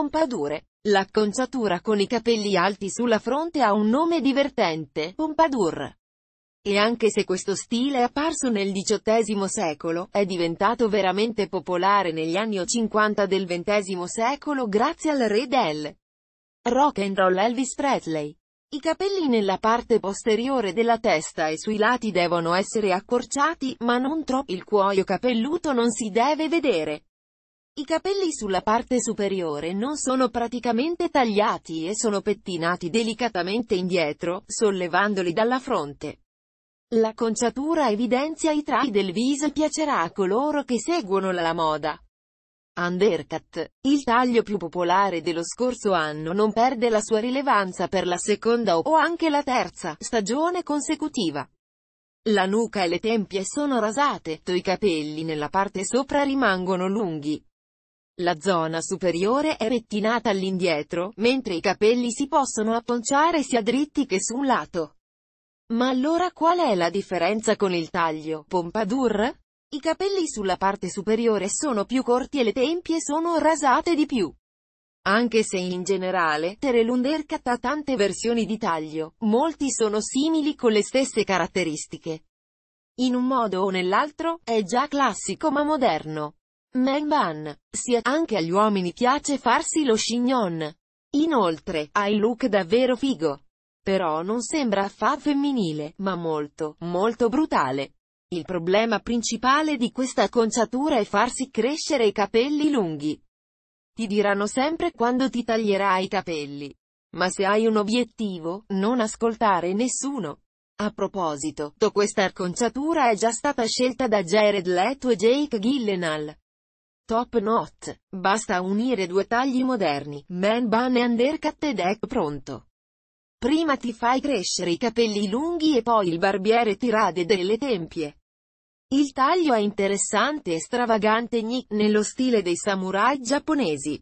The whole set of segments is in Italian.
Pompadour. L'acconciatura con i capelli alti sulla fronte ha un nome divertente, Pompadour. E anche se questo stile è apparso nel XVIII secolo, è diventato veramente popolare negli anni 50 del XX secolo grazie al re del rock and roll Elvis Presley. I capelli nella parte posteriore della testa e sui lati devono essere accorciati, ma non troppo. Il cuoio capelluto non si deve vedere. I capelli sulla parte superiore non sono praticamente tagliati e sono pettinati delicatamente indietro, sollevandoli dalla fronte. La conciatura evidenzia i tratti del viso e piacerà a coloro che seguono la moda. Undercut. Il taglio più popolare dello scorso anno non perde la sua rilevanza per la seconda o anche la terza stagione consecutiva. La nuca e le tempie sono rasate, i capelli nella parte sopra rimangono lunghi. La zona superiore è rettinata all'indietro, mentre i capelli si possono apponciare sia dritti che su un lato. Ma allora qual è la differenza con il taglio, pompadour? I capelli sulla parte superiore sono più corti e le tempie sono rasate di più. Anche se in generale, Terelundercat ha tante versioni di taglio, molti sono simili con le stesse caratteristiche. In un modo o nell'altro, è già classico ma moderno. Megban. sia anche agli uomini piace farsi lo chignon. Inoltre, ha il look davvero figo. Però non sembra affatto femminile, ma molto, molto brutale. Il problema principale di questa acconciatura è farsi crescere i capelli lunghi. Ti diranno sempre quando ti taglierai i capelli. Ma se hai un obiettivo, non ascoltare nessuno. A proposito, questa acconciatura è già stata scelta da Jared Leto e Jake Gillenal. Top knot. Basta unire due tagli moderni, man bun e undercut ed è ecco pronto. Prima ti fai crescere i capelli lunghi e poi il barbiere ti rade delle tempie. Il taglio è interessante e stravagante nello stile dei samurai giapponesi.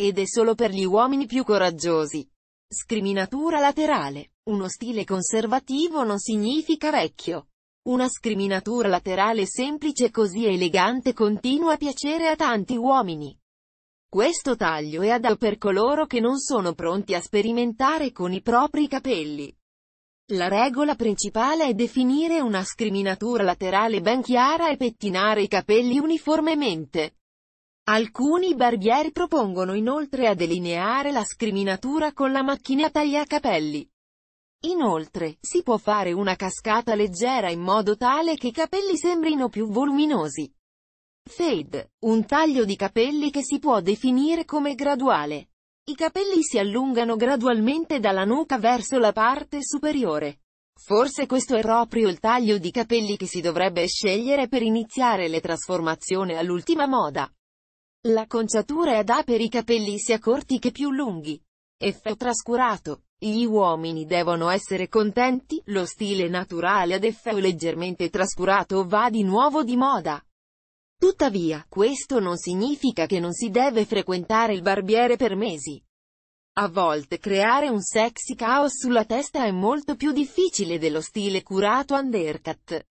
Ed è solo per gli uomini più coraggiosi. Scriminatura laterale. Uno stile conservativo non significa vecchio. Una scriminatura laterale semplice così elegante continua a piacere a tanti uomini. Questo taglio è adatto per coloro che non sono pronti a sperimentare con i propri capelli. La regola principale è definire una scriminatura laterale ben chiara e pettinare i capelli uniformemente. Alcuni barbieri propongono inoltre a delineare la scriminatura con la macchina tagliacapelli. Inoltre, si può fare una cascata leggera in modo tale che i capelli sembrino più voluminosi. Fade. Un taglio di capelli che si può definire come graduale. I capelli si allungano gradualmente dalla nuca verso la parte superiore. Forse questo è proprio il taglio di capelli che si dovrebbe scegliere per iniziare le trasformazioni all'ultima moda. La conciatura è da per i capelli sia corti che più lunghi. Effetto trascurato. Gli uomini devono essere contenti, lo stile naturale ad effetto leggermente trascurato va di nuovo di moda. Tuttavia, questo non significa che non si deve frequentare il barbiere per mesi. A volte creare un sexy caos sulla testa è molto più difficile dello stile curato undercut.